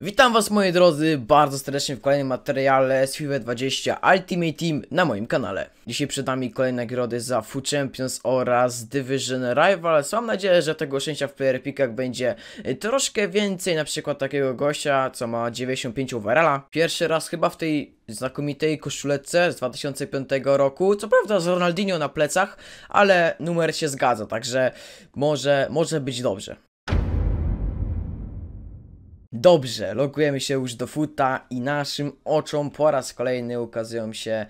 Witam was moi drodzy bardzo serdecznie w kolejnym materiale z FIFA 20 Ultimate Team na moim kanale. Dzisiaj przed nami kolejne nagrody za FU Champions oraz Division Rivals. Mam nadzieję, że tego szczęścia w player pickach będzie troszkę więcej, na przykład takiego gościa, co ma 95 overalla. Pierwszy raz chyba w tej znakomitej koszuleczce z 2005 roku. Co prawda z Ronaldinho na plecach, ale numer się zgadza, także może, może być dobrze. Dobrze, lokujemy się już do futa i naszym oczom po raz kolejny ukazują się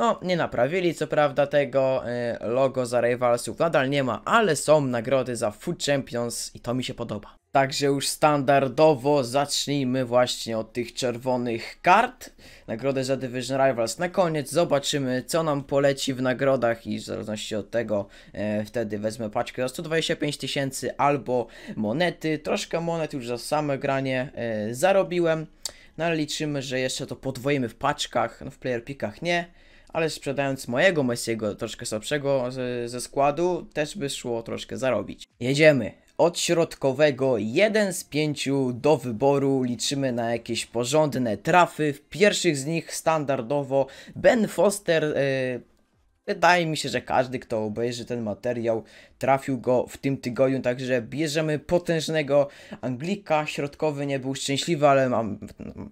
no, nie naprawili co prawda tego y, logo za Rivalsów, nadal nie ma, ale są nagrody za Food Champions i to mi się podoba. Także już standardowo zacznijmy właśnie od tych czerwonych kart. Nagrodę za Division Rivals na koniec. Zobaczymy co nam poleci w nagrodach i w zależności od tego e, wtedy wezmę paczkę za 125 tysięcy albo monety. Troszkę monet już za same granie e, zarobiłem. No ale liczymy, że jeszcze to podwoimy w paczkach. No w player pickach nie ale sprzedając mojego Messiego troszkę słabszego ze, ze składu, też by szło troszkę zarobić. Jedziemy. Od środkowego Jeden z pięciu do wyboru liczymy na jakieś porządne trafy. W pierwszych z nich standardowo Ben Foster yy, Wydaje mi się, że każdy, kto obejrzy ten materiał, trafił go w tym tygodniu, także bierzemy potężnego Anglika. Środkowy nie był szczęśliwy, ale mam,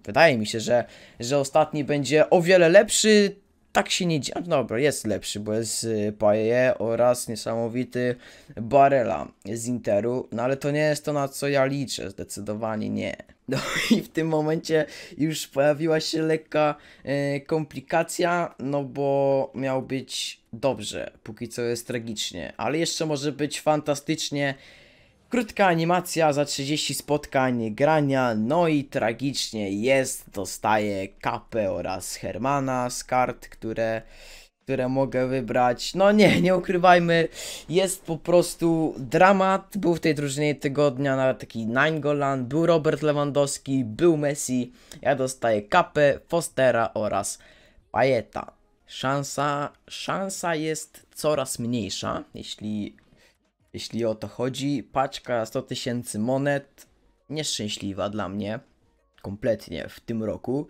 wydaje mi się, że, że ostatni będzie o wiele lepszy tak się nie dzieje. No dobra, jest lepszy, bo jest y, Paje oraz niesamowity Barela z Interu, no ale to nie jest to, na co ja liczę, zdecydowanie nie. No i w tym momencie już pojawiła się lekka y, komplikacja, no bo miał być dobrze, póki co jest tragicznie, ale jeszcze może być fantastycznie Krótka animacja za 30 spotkań grania, no i tragicznie jest, dostaję kapę oraz Hermana z kart, które, które mogę wybrać. No nie, nie ukrywajmy, jest po prostu dramat, był w tej drużynie tygodnia nawet taki Nainggolan, był Robert Lewandowski, był Messi, ja dostaję kapę, Fostera oraz Pajeta. Szansa, szansa jest coraz mniejsza, jeśli jeśli o to chodzi. Paczka 100 tysięcy monet, nieszczęśliwa dla mnie, kompletnie w tym roku.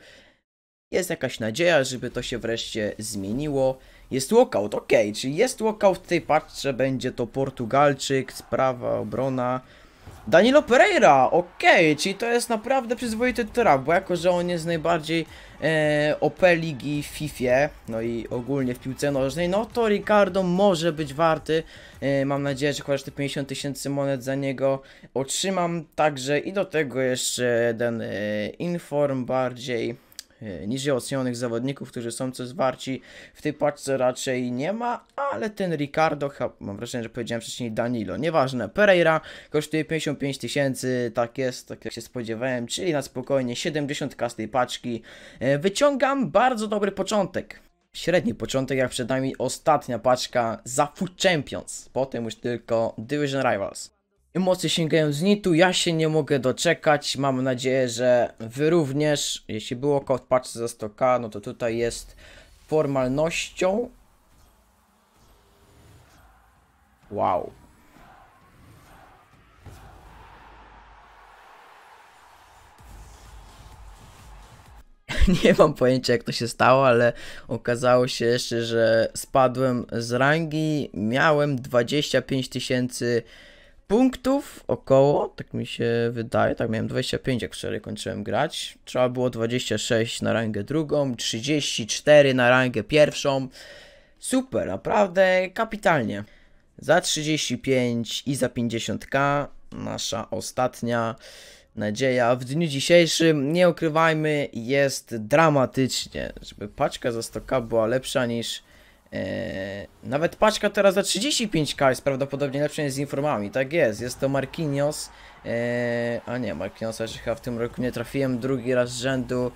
Jest jakaś nadzieja, żeby to się wreszcie zmieniło. Jest walkout, ok, czyli jest walkout w tej paczce, będzie to Portugalczyk, sprawa, obrona, Danilo Pereira, okej, okay, czyli to jest naprawdę przyzwoity trap, bo jako, że on jest najbardziej e, OP ligi w FIFA, no i ogólnie w piłce nożnej, no to Ricardo może być warty, e, mam nadzieję, że chociaż te 50 tysięcy monet za niego otrzymam, także i do tego jeszcze jeden e, inform bardziej E, niżej ocenionych zawodników, którzy są coś warci. W tej paczce raczej nie ma, ale ten Ricardo, mam wrażenie, że powiedziałem wcześniej Danilo, nieważne. Pereira kosztuje 55 tysięcy, tak jest, tak jak się spodziewałem, czyli na spokojnie 70k z tej paczki. E, wyciągam bardzo dobry początek średni początek, jak przed nami ostatnia paczka za Food Champions. Potem już tylko Division Rivals. Emocje sięgają nitu. ja się nie mogę doczekać. Mam nadzieję, że wy również. Jeśli było kod paczce za 100k, no to tutaj jest formalnością. Wow. nie mam pojęcia jak to się stało, ale okazało się jeszcze, że spadłem z rangi, miałem 25 tysięcy punktów około, tak mi się wydaje, tak miałem 25 jak wczoraj kończyłem grać, trzeba było 26 na rangę drugą, 34 na rangę pierwszą, super, naprawdę kapitalnie. Za 35 i za 50k, nasza ostatnia nadzieja. W dniu dzisiejszym, nie ukrywajmy, jest dramatycznie, żeby paczka za 100k była lepsza niż E, nawet paczka teraz za 35k jest prawdopodobnie lepsza niż z informami. Tak jest, jest to Marquinhos. E, a nie, Marquinhosa jeszcze chyba w tym roku nie trafiłem drugi raz z rzędu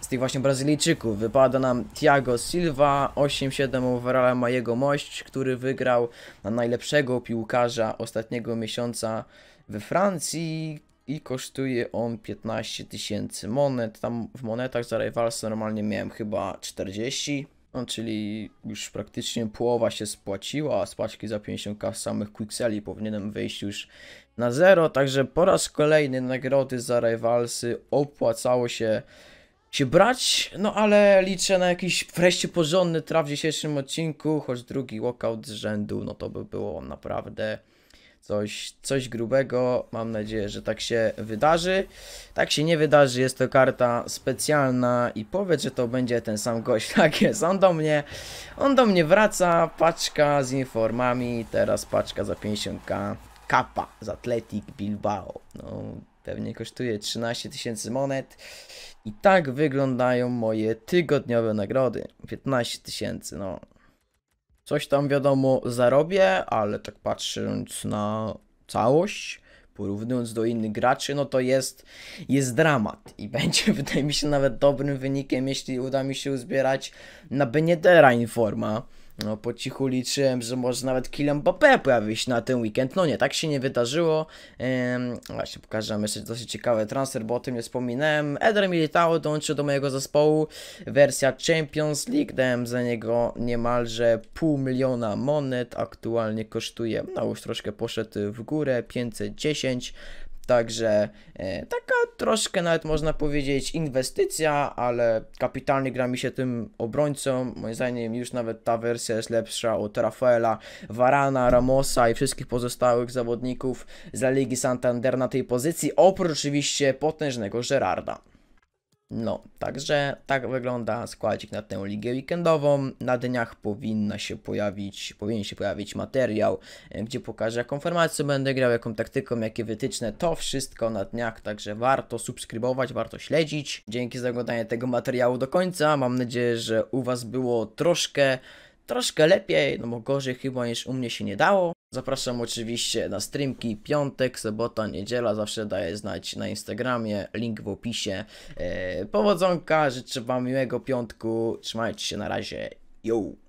z tych właśnie Brazylijczyków. Wypada nam Thiago Silva, 8-7 overall ma jego mość, który wygrał na najlepszego piłkarza ostatniego miesiąca we Francji i kosztuje on 15 tysięcy monet. Tam w monetach za rywalstwo normalnie miałem chyba 40. No, czyli już praktycznie połowa się spłaciła, a z za 50k samych Quixeli powinienem wyjść już na zero, także po raz kolejny nagrody za Rivalsy opłacało się się brać, no ale liczę na jakiś wreszcie porządny traf w dzisiejszym odcinku, choć drugi walkout z rzędu, no to by było naprawdę Coś, coś grubego, mam nadzieję, że tak się wydarzy. Tak się nie wydarzy, jest to karta specjalna i powiedz, że to będzie ten sam gość, tak jest. On do mnie, on do mnie wraca, paczka z informami, teraz paczka za 50k. Kapa z Atletic Bilbao. No, pewnie kosztuje 13 tysięcy monet. I tak wyglądają moje tygodniowe nagrody. 15 tysięcy, no Coś tam wiadomo zarobię, ale tak patrząc na całość, porównując do innych graczy, no to jest, jest dramat i będzie wydaje mi się nawet dobrym wynikiem, jeśli uda mi się uzbierać na Benedera Informa. No po cichu liczyłem, że może nawet Kylian Mbappé pojawi się na ten weekend. No nie, tak się nie wydarzyło. Ehm, właśnie pokażę wam jeszcze dosyć ciekawy transfer, bo o tym nie wspominałem. Eder Militao dołączył do mojego zespołu. Wersja Champions League. Dałem za niego niemalże pół miliona monet. Aktualnie kosztuje, no już troszkę poszedł w górę, 510. Także e, taka troszkę nawet można powiedzieć inwestycja, ale kapitalnie gra mi się tym obrońcą. Moim zdaniem już nawet ta wersja jest lepsza od Rafaela Varana, Ramosa i wszystkich pozostałych zawodników z La Ligi Santander na tej pozycji, oprócz oczywiście potężnego Gerarda. No, także tak wygląda składzik na tę ligę weekendową. Na dniach powinna się pojawić, powinien się pojawić materiał, e, gdzie pokażę jaką formację będę grał, jaką taktyką, jakie wytyczne. To wszystko na dniach, także warto subskrybować, warto śledzić. Dzięki za oglądanie tego materiału do końca. Mam nadzieję, że u Was było troszkę troszkę lepiej, no bo gorzej chyba niż u mnie się nie dało. Zapraszam oczywiście na streamki piątek, sobota, niedziela, zawsze daję znać na Instagramie, link w opisie. Eee, powodzonka, życzę Wam miłego piątku, trzymajcie się na razie, yo!